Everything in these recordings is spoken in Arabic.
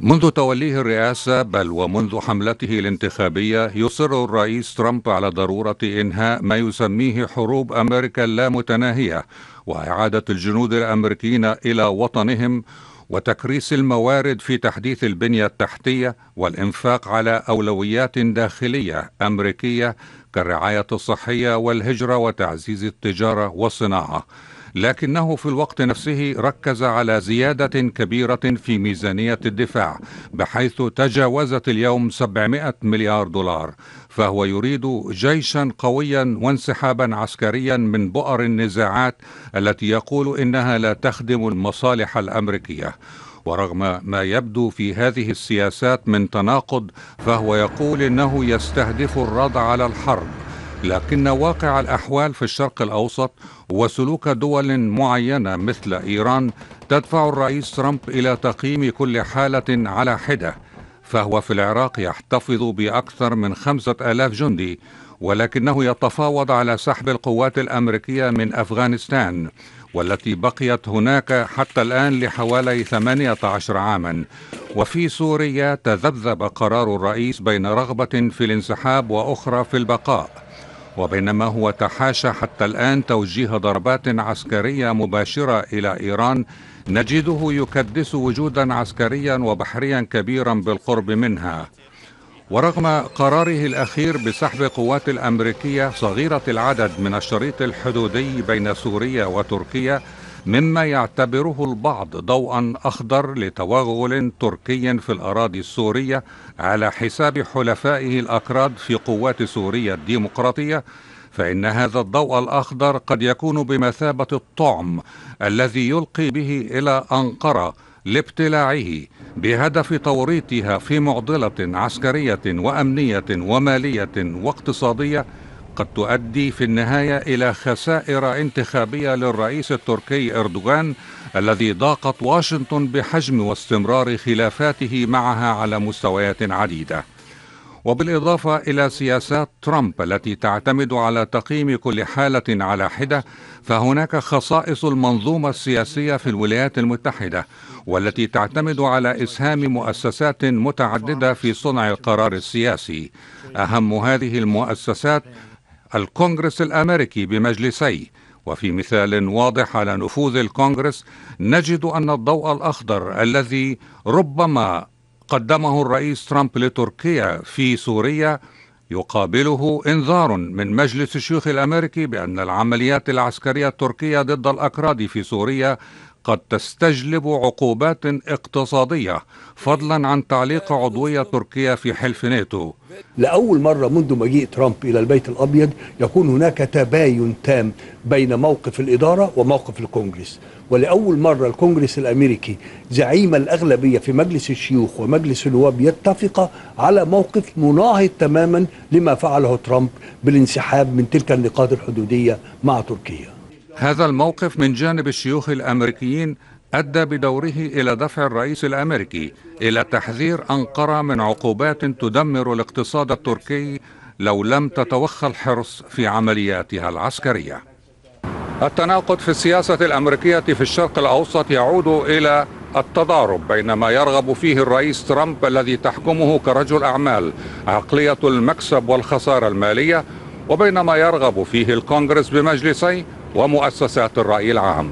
منذ توليه الرئاسة بل ومنذ حملته الانتخابية يصر الرئيس ترامب على ضرورة إنهاء ما يسميه حروب أمريكا اللامتناهية وإعادة الجنود الأمريكيين إلى وطنهم وتكريس الموارد في تحديث البنية التحتية والإنفاق على أولويات داخلية أمريكية كالرعاية الصحية والهجرة وتعزيز التجارة والصناعة لكنه في الوقت نفسه ركز على زيادة كبيرة في ميزانية الدفاع بحيث تجاوزت اليوم 700 مليار دولار فهو يريد جيشا قويا وانسحابا عسكريا من بؤر النزاعات التي يقول انها لا تخدم المصالح الامريكيه ورغم ما يبدو في هذه السياسات من تناقض فهو يقول انه يستهدف الرد على الحرب لكن واقع الاحوال في الشرق الاوسط وسلوك دول معينه مثل ايران تدفع الرئيس ترامب الى تقييم كل حاله على حده فهو في العراق يحتفظ باكثر من خمسه الاف جندي ولكنه يتفاوض على سحب القوات الامريكيه من افغانستان والتي بقيت هناك حتى الآن لحوالي 18 عاما وفي سوريا تذبذب قرار الرئيس بين رغبة في الانسحاب وأخرى في البقاء وبينما هو تحاشى حتى الآن توجيه ضربات عسكرية مباشرة إلى إيران نجده يكدس وجودا عسكريا وبحريا كبيرا بالقرب منها ورغم قراره الأخير بسحب قوات الأمريكية صغيرة العدد من الشريط الحدودي بين سوريا وتركيا مما يعتبره البعض ضوءا أخضر لتوغل تركي في الأراضي السورية على حساب حلفائه الأكراد في قوات سوريا الديمقراطية فإن هذا الضوء الأخضر قد يكون بمثابة الطعم الذي يلقي به إلى أنقرة لابتلاعه بهدف توريطها في معضلة عسكرية وأمنية ومالية واقتصادية قد تؤدي في النهاية إلى خسائر انتخابية للرئيس التركي إردوغان الذي ضاقت واشنطن بحجم واستمرار خلافاته معها على مستويات عديدة وبالإضافة إلى سياسات ترامب التي تعتمد على تقييم كل حالة على حدة فهناك خصائص المنظومة السياسية في الولايات المتحدة والتي تعتمد على إسهام مؤسسات متعددة في صنع القرار السياسي أهم هذه المؤسسات الكونغرس الامريكي بمجلسيه وفي مثال واضح على نفوذ الكونغرس نجد ان الضوء الاخضر الذي ربما قدمه الرئيس ترامب لتركيا في سوريا يقابله انذار من مجلس الشيوخ الامريكي بان العمليات العسكريه التركيه ضد الاكراد في سوريا قد تستجلب عقوبات اقتصادية فضلا عن تعليق عضوية تركيا في حلف ناتو لأول مرة منذ مجيء ترامب إلى البيت الأبيض يكون هناك تباين تام بين موقف الإدارة وموقف الكونجرس ولأول مرة الكونجرس الأمريكي زعيم الأغلبية في مجلس الشيوخ ومجلس النواب يتفق على موقف مناهض تماما لما فعله ترامب بالانسحاب من تلك النقاط الحدودية مع تركيا هذا الموقف من جانب الشيوخ الأمريكيين أدى بدوره إلى دفع الرئيس الأمريكي إلى تحذير أنقرة من عقوبات تدمر الاقتصاد التركي لو لم تتوخى الحرص في عملياتها العسكرية التناقض في السياسة الأمريكية في الشرق الأوسط يعود إلى التضارب بين ما يرغب فيه الرئيس ترامب الذي تحكمه كرجل أعمال عقلية المكسب والخسارة المالية وبين ما يرغب فيه الكونغرس بمجلسي ومؤسسات الرأي العام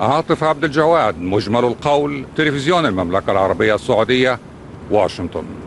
عاطف عبد الجواد مجمل القول تلفزيون المملكة العربية السعودية واشنطن